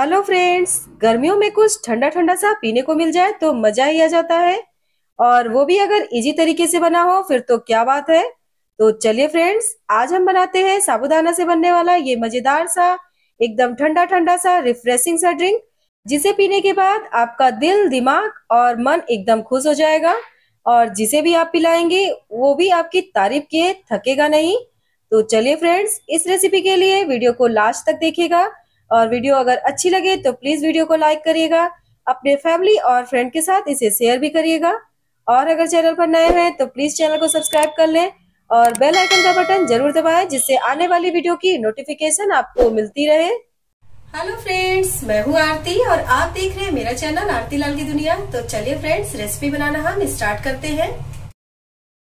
hello friends गर्मियों में कुछ ठंडा ठंडा सा पीने को मिल जाए तो मजा ही आ जाता है और वो भी अगर इजी तरीके से बना हो फिर तो क्या बात है तो चलिए फ्रेंड्स आज हम बनाते हैं साबुदाना से बनने वाला ये मजेदार सा एकदम ठंडा ठंडा सा रिफ्रेशिंग सा ड्रिंक जिसे पीने के बाद आपका दिल दिमाग और मन एकदम खुश हो जाएगा और जिसे भी आप पिलाएंगे वो भी आपकी तारीफ किए थकेगा नहीं तो चलिए फ्रेंड्स इस रेसिपी के लिए वीडियो को लास्ट तक देखिएगा और वीडियो अगर अच्छी लगे तो प्लीज़ वीडियो को लाइक करिएगा अपने फैमिली और फ्रेंड के साथ इसे शेयर भी करिएगा और अगर चैनल पर नए हैं तो प्लीज़ चैनल को सब्सक्राइब कर लें और बेल आइकन का बटन जरूर दबाएं जिससे आने वाली वीडियो की नोटिफिकेशन आपको मिलती रहे हेलो फ्रेंड्स मैं हूँ आरती और आप देख रहे हैं मेरा चैनल आरती लाल की दुनिया तो चलिए फ्रेंड्स रेसिपी बनाना हम स्टार्ट करते हैं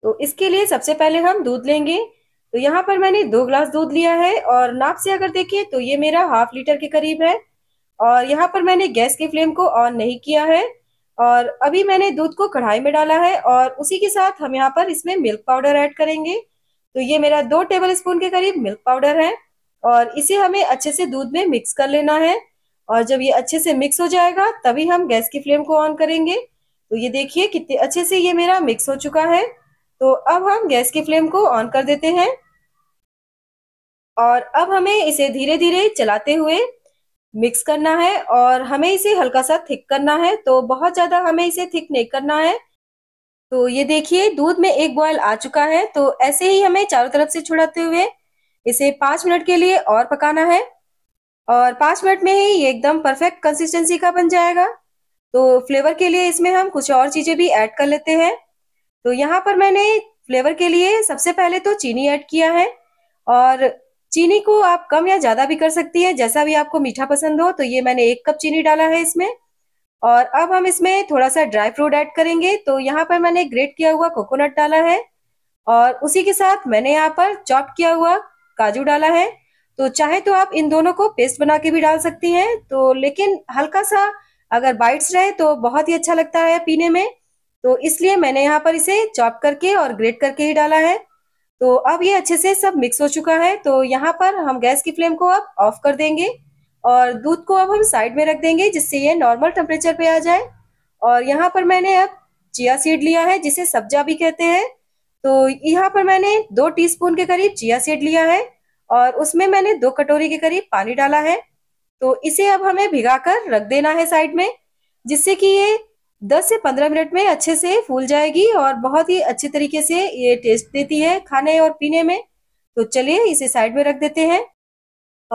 तो इसके लिए सबसे पहले हम दूध लेंगे तो यहाँ पर मैंने दो ग्लास दूध लिया है और नाप से अगर देखिए तो ये मेरा हाफ लीटर के करीब है और यहाँ पर मैंने गैस के फ्लेम को ऑन नहीं किया है और अभी मैंने दूध को कढ़ाई में डाला है और उसी के साथ हम यहाँ पर इसमें मिल्क पाउडर ऐड करेंगे तो ये मेरा दो टेबल स्पून के करीब मिल्क पाउडर है और इसे हमें अच्छे से दूध में मिक्स कर लेना है और जब ये अच्छे से मिक्स हो जाएगा तभी हम गैस की फ्लेम को ऑन करेंगे तो ये देखिए कितने अच्छे से ये मेरा मिक्स हो चुका है तो अब हम गैस की फ्लेम को ऑन कर देते हैं और अब हमें इसे धीरे धीरे चलाते हुए मिक्स करना है और हमें इसे हल्का सा थिक करना है तो बहुत ज़्यादा हमें इसे थिक नहीं करना है तो ये देखिए दूध में एक बॉयल आ चुका है तो ऐसे ही हमें चारों तरफ से छुड़ाते हुए इसे पाँच मिनट के लिए और पकाना है और पाँच मिनट में ही ये एकदम परफेक्ट कंसिस्टेंसी का बन जाएगा तो फ्लेवर के लिए इसमें हम कुछ और चीज़ें भी ऐड कर लेते हैं तो यहाँ पर मैंने फ्लेवर के लिए सबसे पहले तो चीनी ऐड किया है और चीनी को आप कम या ज्यादा भी कर सकती है जैसा भी आपको मीठा पसंद हो तो ये मैंने एक कप चीनी डाला है इसमें और अब हम इसमें थोड़ा सा ड्राई फ्रूट ऐड करेंगे तो यहाँ पर मैंने ग्रेट किया हुआ कोकोनट डाला है और उसी के साथ मैंने यहाँ पर चॉप किया हुआ काजू डाला है तो चाहे तो आप इन दोनों को पेस्ट बना के भी डाल सकती हैं तो लेकिन हल्का सा अगर बाइट्स रहे तो बहुत ही अच्छा लगता है पीने में तो इसलिए मैंने यहाँ पर इसे चॉप करके और ग्रेट करके ही डाला है तो अब ये अच्छे से सब मिक्स हो चुका है तो यहाँ पर हम गैस की फ्लेम को अब ऑफ कर देंगे और दूध को अब हम साइड में रख देंगे जिससे ये नॉर्मल टेम्परेचर पे आ जाए और यहाँ पर मैंने अब चिया सीड लिया है जिसे सब्जा भी कहते हैं तो यहाँ पर मैंने दो टीस्पून के करीब चिया सीड लिया है और उसमें मैंने दो कटोरी के करीब पानी डाला है तो इसे अब हमें भिगा कर रख देना है साइड में जिससे कि ये 10 से 15 मिनट में अच्छे से फूल जाएगी और बहुत ही अच्छे तरीके से ये टेस्ट देती है खाने और पीने में तो चलिए इसे साइड में रख देते हैं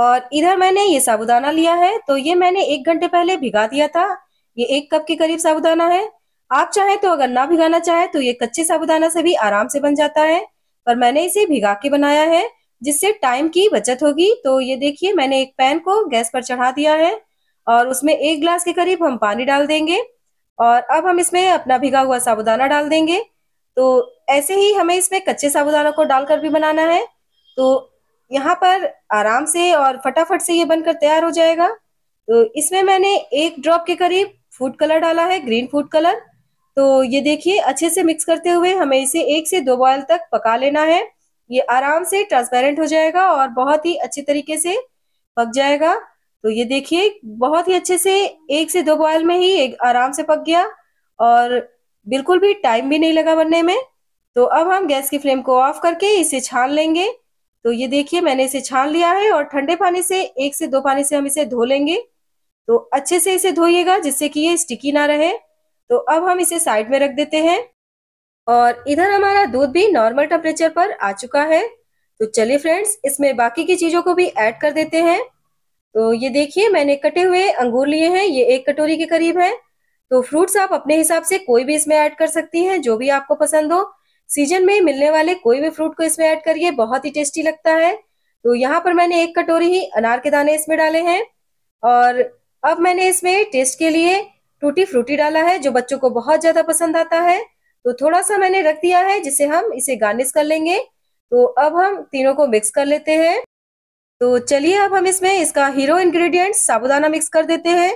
और इधर मैंने ये साबुदाना लिया है तो ये मैंने एक घंटे पहले भिगा दिया था ये एक कप के करीब साबुदाना है आप चाहें तो अगर ना भिगाना चाहे तो ये कच्चे साबुदाना से भी आराम से बन जाता है पर मैंने इसे भिगा के बनाया है जिससे टाइम की बचत होगी तो ये देखिए मैंने एक पैन को गैस पर चढ़ा दिया है और उसमें एक गिलास के करीब हम पानी डाल देंगे और अब हम इसमें अपना भिगा हुआ साबुदाना डाल देंगे तो ऐसे ही हमें इसमें कच्चे साबुदाना को डालकर भी बनाना है तो यहाँ पर आराम से और फटाफट से ये बनकर तैयार हो जाएगा तो इसमें मैंने एक ड्रॉप के करीब फूड कलर डाला है ग्रीन फूड कलर तो ये देखिए अच्छे से मिक्स करते हुए हमें इसे एक से दो बॉयल तक पका लेना है ये आराम से ट्रांसपेरेंट हो जाएगा और बहुत ही अच्छे तरीके से पक जाएगा तो ये देखिए बहुत ही अच्छे से एक से दो बॉयल में ही एक आराम से पक गया और बिल्कुल भी टाइम भी नहीं लगा बनने में तो अब हम गैस की फ्लेम को ऑफ करके इसे छान लेंगे तो ये देखिए मैंने इसे छान लिया है और ठंडे पानी से एक से दो पानी से हम इसे धो लेंगे तो अच्छे से इसे धोइएगा जिससे कि ये स्टिकी ना रहे तो अब हम इसे साइड में रख देते हैं और इधर हमारा दूध भी नॉर्मल टेम्परेचर पर आ चुका है तो चलिए फ्रेंड्स इसमें बाकी की चीज़ों को भी ऐड कर देते हैं तो ये देखिए मैंने कटे हुए अंगूर लिए हैं ये एक कटोरी के करीब है तो फ्रूट्स आप अपने हिसाब से कोई भी इसमें ऐड कर सकती हैं जो भी आपको पसंद हो सीजन में मिलने वाले कोई भी फ्रूट को इसमें ऐड करिए बहुत ही टेस्टी लगता है तो यहाँ पर मैंने एक कटोरी ही अनार के दाने इसमें डाले हैं और अब मैंने इसमें टेस्ट के लिए टूटी फ्रूटी डाला है जो बच्चों को बहुत ज्यादा पसंद आता है तो थोड़ा सा मैंने रख दिया है जिसे हम इसे गार्निश कर लेंगे तो अब हम तीनों को मिक्स कर लेते हैं तो चलिए अब हम इसमें इसका हीरो इंग्रेडिएंट साबुदाना मिक्स कर देते हैं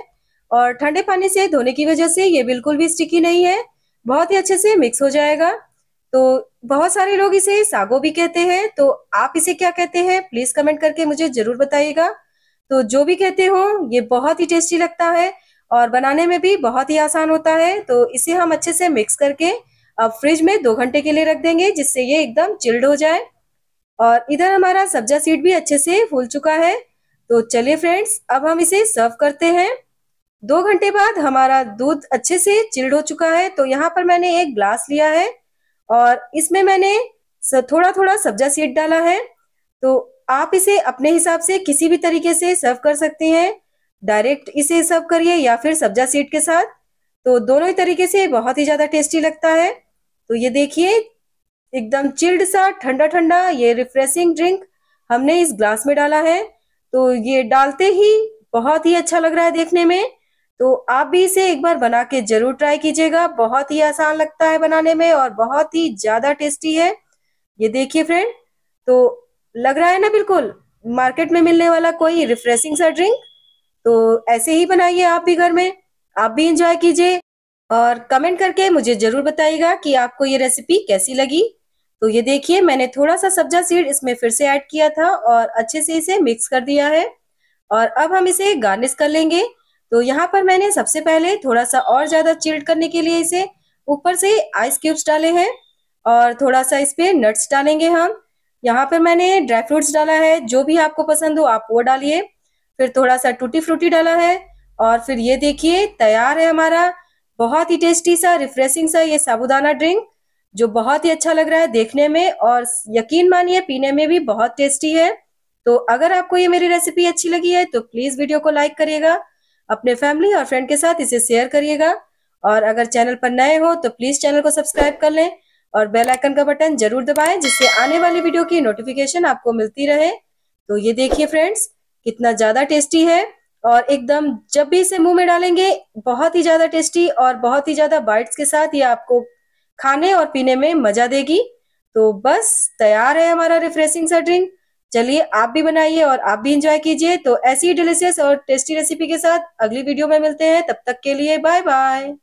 और ठंडे पानी से धोने की वजह से ये बिल्कुल भी स्टिकी नहीं है बहुत ही अच्छे से मिक्स हो जाएगा तो बहुत सारे लोग इसे सागो भी कहते हैं तो आप इसे क्या कहते हैं प्लीज कमेंट करके मुझे जरूर बताइएगा तो जो भी कहते हो ये बहुत ही टेस्टी लगता है और बनाने में भी बहुत ही आसान होता है तो इसे हम अच्छे से मिक्स करके अब फ्रिज में दो घंटे के लिए रख देंगे जिससे ये एकदम चिल्ड हो जाए और इधर हमारा सब्जा सीड भी अच्छे से फूल चुका है तो चलिए फ्रेंड्स अब हम इसे सर्व करते हैं दो घंटे बाद हमारा दूध अच्छे से चिल्ड हो चुका है तो यहाँ पर मैंने एक ग्लास लिया है और इसमें मैंने थोड़ा थोड़ा सब्जा सीड डाला है तो आप इसे अपने हिसाब से किसी भी तरीके से सर्व कर सकते हैं डायरेक्ट इसे सर्व करिए या फिर सब्जा सीड के साथ तो दोनों ही तरीके से बहुत ही ज़्यादा टेस्टी लगता है तो ये देखिए एकदम चिल्ड सा ठंडा ठंडा ये रिफ्रेशिंग ड्रिंक हमने इस ग्लास में डाला है तो ये डालते ही बहुत ही अच्छा लग रहा है देखने में तो आप भी इसे एक बार बना के जरूर ट्राई कीजिएगा बहुत ही आसान लगता है बनाने में और बहुत ही ज्यादा टेस्टी है ये देखिए फ्रेंड तो लग रहा है ना बिल्कुल मार्केट में मिलने वाला कोई रिफ्रेशिंग सा ड्रिंक तो ऐसे ही बनाइए आप भी घर में आप भी इंजॉय कीजिए और कमेंट करके मुझे जरूर बताइएगा कि आपको ये रेसिपी कैसी लगी तो ये देखिए मैंने थोड़ा सा सब्जा सीड इसमें फिर से ऐड किया था और अच्छे से इसे मिक्स कर दिया है और अब हम इसे गार्निश कर लेंगे तो यहाँ पर मैंने सबसे पहले थोड़ा सा और ज़्यादा चिल्ड करने के लिए इसे ऊपर से आइस क्यूब्स डाले हैं और थोड़ा सा इस पर नट्स डालेंगे हम यहाँ पर मैंने ड्राई फ्रूट्स डाला है जो भी आपको पसंद हो आप वो डालिए फिर थोड़ा सा टूटी फ्रूटी डाला है और फिर ये देखिए तैयार है हमारा बहुत ही टेस्टी सा रिफ्रेशिंग सा ये साबुदाना ड्रिंक जो बहुत ही अच्छा लग रहा है देखने में और यकीन मानिए पीने में भी बहुत टेस्टी है तो अगर आपको ये मेरी रेसिपी अच्छी लगी है तो प्लीज वीडियो को लाइक करिएगा अपने फैमिली और फ्रेंड के साथ इसे शेयर करिएगा और अगर चैनल पर नए हो तो प्लीज चैनल को सब्सक्राइब कर लें और बेल आइकन का बटन जरूर दबाएं जिससे आने वाली वीडियो की नोटिफिकेशन आपको मिलती रहे तो ये देखिए फ्रेंड्स कितना ज्यादा टेस्टी है और एकदम जब भी इसे मुंह में डालेंगे बहुत ही ज्यादा टेस्टी और बहुत ही ज्यादा बाइट्स के साथ ये आपको खाने और पीने में मजा देगी तो बस तैयार है हमारा रिफ्रेशिंग सा ड्रिंक चलिए आप भी बनाइए और आप भी इंजॉय कीजिए तो ऐसी ही डिलीशियस और टेस्टी रेसिपी के साथ अगली वीडियो में मिलते हैं तब तक के लिए बाय बाय